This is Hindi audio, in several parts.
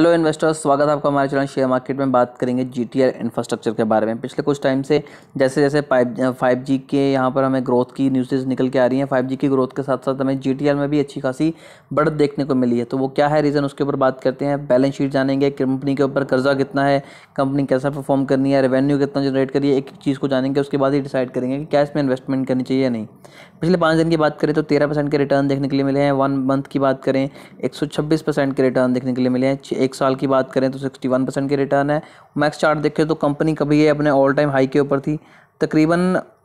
हेलो इन्वेस्टर्स स्वागत है आपका हमारे चैनल शेयर मार्केट में बात करेंगे जी टी इंफ्रास्ट्रक्चर के बारे में पिछले कुछ टाइम से जैसे जैसे फाइव फाइव जी के यहाँ पर हमें ग्रोथ की न्यूज़ेज निकल के आ रही हैं फाइव जी की ग्रोथ के साथ साथ हमें जी में भी अच्छी खासी बढ़त देखने को मिली है तो वो क्या है रीज़न उसके ऊपर बात करते हैं बैलेंस शीट जानेंगे कंपनी के ऊपर कर्जा कितना है कंपनी कैसा परफॉर्म करनी है रेवेन्यू कितना जनरेट करिए एक चीज़ को जानेंगे उसके बाद ही डिसाइड करेंगे कि कैश में इन्वेस्टमेंट करनी चाहिए या नहीं पिछले पाँच दिन की बात करें तो तेरह परसेंट के रिटर्न देखने के लिए मिले हैं वन मंथ की बात करें एक सौ छब्बीस परसेंट के रिटर्न देखने के लिए मिले हैं एक साल की बात करें तो 61 परसेंट के रिटर्न है मैक्स चार्ट देखें तो कंपनी कभी ये अपने ऑल टाइम हाई के ऊपर थी तकरीबन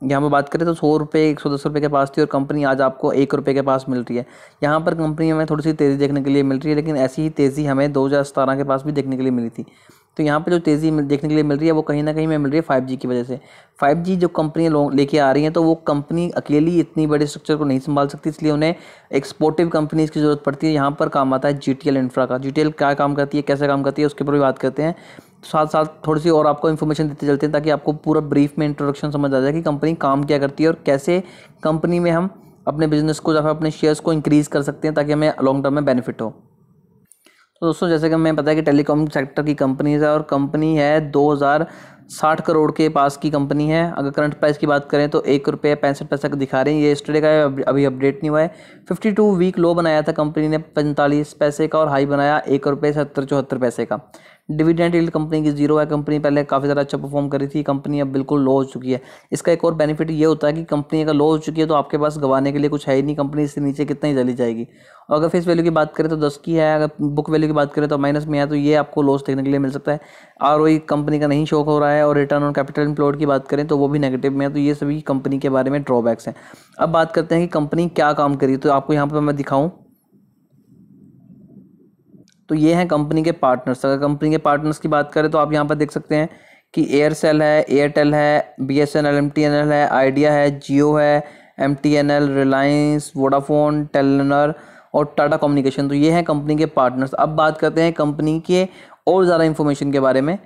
यहाँ पर बात करें तो सौ रुपये एक सौ दस रुपये के पास थी और कंपनी आज आपको एक रुपये के पास मिल रही है यहाँ पर कंपनी हमें थोड़ी सी तेज़ी देखने के लिए मिल रही है लेकिन ऐसी ही तेज़ी हमें दो के पास भी देखने के लिए मिली थी तो यहाँ पर जो तेज़ी देखने के लिए मिल रही है वो कहीं ना कहीं में मिल रही है फाइव की वजह से फाइव जो कंपनियाँ लेके आ रही हैं तो वो कंपनी अकेली इतनी बड़े स्ट्रक्चर को नहीं संभाल सकती इसलिए उन्हें एक्सपोर्टिव कंपनीज़ की ज़रूरत पड़ती है यहाँ पर काम आता है जी इंफ्रा का जी क्या काम करती है कैसे काम करती है उसके ऊपर भी बात करते हैं साथ साथ थोड़ी सी और आपको इन्फॉर्मेशन देते चलते हैं ताकि आपको पूरा ब्रीफ में इंट्रोडक्शन समझ आ जाए कि कंपनी काम क्या करती है और कैसे कंपनी में हम अपने बिजनेस को या फिर अपने शेयर्स को इंक्रीज़ कर सकते हैं ताकि हमें लॉन्ग टर्म में बेनिफिट हो तो दोस्तों जैसे कि हमें पता है कि टेलीकॉम सेक्टर की कंपनीज है और कंपनी है दो हज़ार साठ करोड़ के पास की कंपनी है अगर करंट प्राइस की बात करें तो एक रुपये पैंसठ पैसा दिखा रहे हैं ये स्टडे का अभी अपडेट नहीं हुआ है फिफ्टी टू वीक लो बनाया था कंपनी ने पैंतालीस पैसे का और हाई बनाया एक रुपये सत्तर चौहत्तर पैसे का डिविडेंड डील कंपनी की जीरो है कंपनी पहले काफ़ी ज़्यादा अच्छा परफॉर्म करी थी कंपनी अब बिल्कुल लो हो चुकी है इसका एक और बेनिफिट ये होता है कि कंपनी अगर लो हो चुकी है तो आपके पास गंवाने के लिए कुछ है ही नहीं कंपनी इससे नीचे कितना ही चली जाएगी और अगर फेस वैल्यू की बात करें तो दस की है अगर बुक वैल्यू की बात करें तो माइनस में है तो ये आपको लॉस देखने के लिए मिल सकता है आर कंपनी e का नहीं शौक हो रहा है और रिटर्न ऑन कैपिटल एम्प्लॉयड की बात करें तो वो भी नेगेटिव में है तो ये सभी कंपनी के बारे में ड्रॉबैक्स हैं अब बात करते हैं कि कंपनी क्या काम करी तो आपको यहाँ पर मैं दिखाऊँ तो ये हैं कंपनी के पार्टनर्स अगर कंपनी के पार्टनर्स की बात करें तो आप यहाँ पर देख सकते हैं कि एयरसेल है एयरटेल है B S N L M T N L है आइडिया है जियो है M T N L Reliance Vodafone Telenor और टाटा कम्युनिकेशन तो ये हैं कंपनी के पार्टनर्स अब बात करते हैं कंपनी के और ज़्यादा इन्फॉर्मेशन के बारे में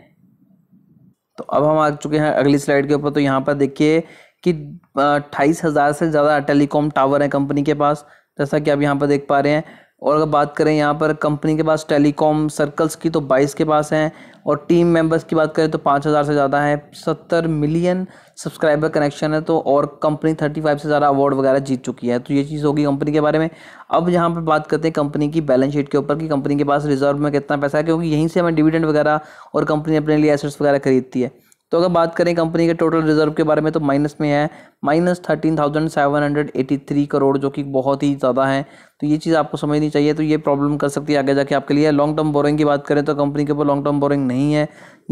तो अब हम आ चुके हैं अगली स्लाइड के ऊपर तो यहाँ पर देखिए कि अट्ठाईस हज़ार से ज़्यादा टेलीकॉम टावर हैं कंपनी के पास जैसा कि आप यहाँ पर देख पा रहे हैं और अगर बात करें यहाँ पर कंपनी के पास टेलीकॉम सर्कल्स की तो 22 के पास हैं और टीम मेंबर्स की बात करें तो 5000 से ज़्यादा है 70 मिलियन सब्सक्राइबर कनेक्शन है तो और कंपनी 35 से ज़्यादा अवार्ड वगैरह जीत चुकी है तो ये चीज़ होगी कंपनी के बारे में अब यहाँ पर बात करते हैं कंपनी की बैलेंस शीट के ऊपर कि कंपनी के पास रिजर्व में कितना पैसा है क्योंकि यहीं से हमें डिविडेंड वगैरह और कंपनी अपने लिए एसेट्स वगैरह खरीदती है तो अगर बात करें कंपनी के टोटल रिजर्व के बारे में तो माइनस में है minus thirteen thousand seven hundred eighty three crore जो कि बहुत ही ज़्यादा है तो ये चीज़ आपको समझनी चाहिए तो ये प्रॉब्लम कर सकती है आगे जाके आपके लिए लॉन्ग टर्म बोरिंग की बात करें तो कंपनी के ऊपर लॉन्ग टर्म बोरिंग नहीं है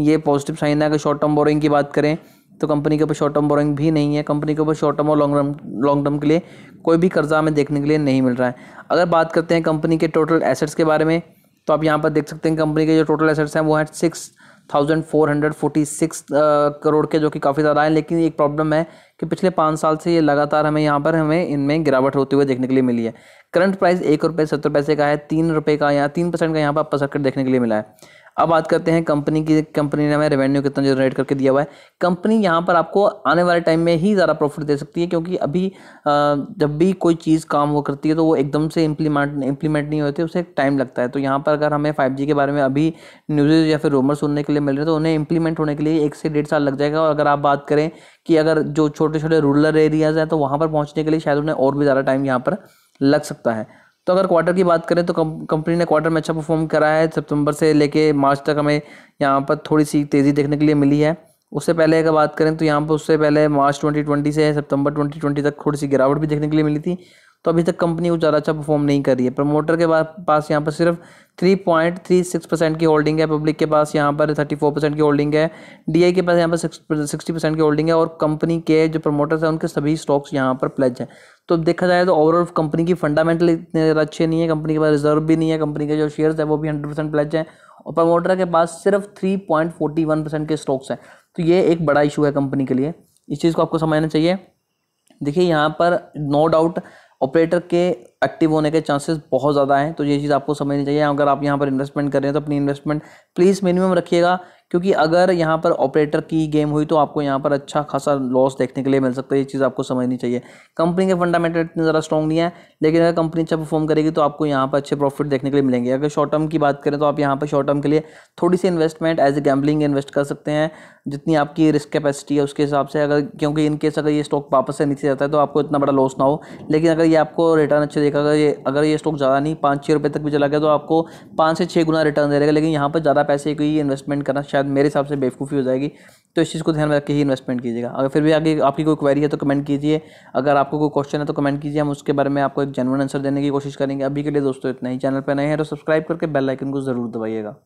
ये पॉजिटिव साइन है अगर शॉर्ट टर्म बोरिंग की बात करें तो कंपनी के ऊपर शॉर्ट टर्म बोरिंग भी नहीं है कंपनी के ऊपर शॉर्ट टर्म और लॉन्ग टर्म लॉन्ग टर्म के लिए कोई भी कर्जा हमें देखने के लिए नहीं मिल रहा है अगर बात करते हैं कंपनी के टोटल एसेट्स के बारे में तो आप यहाँ पर देख सकते हैं कंपनी के जो टोटल एसेट्स हैं वो हैं six thousand four hundred forty six crore के जो कि काफ़ी ज़्यादा है लेकिन एक प्रॉब्लम है कि पिछले पाँच साल से ये लगातार हमें यहाँ पर हमें इनमें गिरावट होते हुए देखने के लिए मिली है करंट प्राइस एक रुपये सत्तर पैसे का है तीन रुपये का यहाँ तीन परसेंट का यहाँ पर अपसर देखने के लिए मिला है अब बात करते हैं कंपनी की कंपनी ने हमें रेवेन्यू कितना जनरेट करके दिया हुआ है कंपनी यहाँ पर आपको आने वाले टाइम में ही ज़्यादा प्रॉफिट दे सकती है क्योंकि अभी जब भी कोई चीज़ काम वो करती है तो वो एकदम से इम्प्लीमेंट इम्प्लीमेंट नहीं होती उसे टाइम लगता है तो यहाँ पर अगर हमें फाइव के बारे में अभी न्यूज़ या फिर रूमर सुनने के लिए मिल रहे तो उन्हें इम्प्लीमेंट होने के लिए एक से डेढ़ साल लग जाएगा और अगर आप बात करें कि अगर जो छोटे छोटे रूरल एरियाज़ हैं तो वहाँ पर पहुँचने के लिए शायद उन्हें और भी ज़्यादा टाइम यहाँ पर लग सकता है तो अगर क्वार्टर की बात करें तो कंपनी ने क्वार्टर में अच्छा परफॉर्म करा है सितंबर से लेके मार्च तक हमें यहाँ पर थोड़ी सी तेज़ी देखने के लिए मिली है उससे पहले अगर बात करें तो यहाँ पर उससे पहले मार्च 2020 से सितंबर 2020 तक थोड़ी सी गिरावट भी देखने के लिए मिली थी तो अभी तक कंपनी को ज़्यादा अच्छा परफॉर्म नहीं कर रही है प्रमोटर के पास यहाँ पर सिर्फ three three point six percent की होल्डिंग है पब्लिक के पास यहाँ पर थर्टी फोर परसेंट की होल्डिंग है डीआई के पास यहाँ पर सिक्सटी परसेंट की होल्डिंग है और कंपनी के जो प्रमोटर्स हैं उनके सभी स्टॉक्स यहाँ पर प्लेज हैं तो देखा जाए तो ओवरऑल कंपनी की फंडामेंटल इतने अच्छे नहीं है कंपनी के पास रिजर्व भी नहीं है कंपनी के जो शेयर्स है वो भी हंड्रेड परसेंट प्लेज हैं और प्रमोटर के पास सिर्फ three point forty one percent के स्टॉक्स हैं तो ये एक बड़ा इशू है कंपनी के लिए इस चीज़ को आपको समझना चाहिए देखिए यहाँ पर नो डाउट ऑपरेटर के एक्टिव होने के चांसेस बहुत ज़्यादा हैं तो ये चीज़ आपको समझनी चाहिए अगर आप यहाँ पर इन्वेस्टमेंट कर रहे हैं तो अपनी इन्वेस्टमेंट प्लीज़ मिनिमम रखिएगा क्योंकि अगर यहाँ पर ऑपरेटर की गेम हुई तो आपको यहाँ पर अच्छा खासा लॉस देखने के लिए मिल सकता है ये चीज़ आपको समझनी चाहिए कंपनी के फंडामेंटल इतने ज़्यादा स्ट्रॉन्ग नहीं है लेकिन अगर कंपनी अच्छा परफॉर्म करेगी तो आपको यहाँ पर अच्छे प्रॉफिट देखने के लिए मिलेंगे अगर शॉर्ट टर्म की बात करें तो आप यहाँ पर शॉर्ट टर्म के लिए थोड़ी सी investment as a gambling invest कर सकते हैं जितनी आपकी रिस्क कैपेसिटी है उसके हिसाब से अगर क्योंकि इन केस अगर ये स्टॉक वापस से नीचे जाता है तो आपको इतना बड़ा लॉस ना हो लेकिन अगर ये आपको रिटर्न अच्छे देगा अगर ये अगर ये स्टॉक ज़्यादा नहीं पाँच छः रुपये तक भी चला गया तो आपको पाँच से छः गुना रिटर्न दे रहेगा लेकिन यहाँ पर ज़्यादा पैसे की इन्वेस्टमेंट करना शायद मेरे हिसाब से बेवकूफ़ी हो जाएगी तो इस चीज़ को ध्यान में रख के ही इन्वेस्टमेंट कीजिएगा अगर फिर भी आगे आपकी कोई क्वेरी है तो कमेंट कीजिए अगर आपको कोई क्वेश्चन है तो कमेंट कीजिए हम उसके बारे में आपको एक जेनवन आंसर देने की कोशिश करेंगे अभी के लिए दोस्तों इतना ही चैनल पर नए हैं तो सब्सक्राइब करके बेल आइकन को ज़रूर दबाइएगा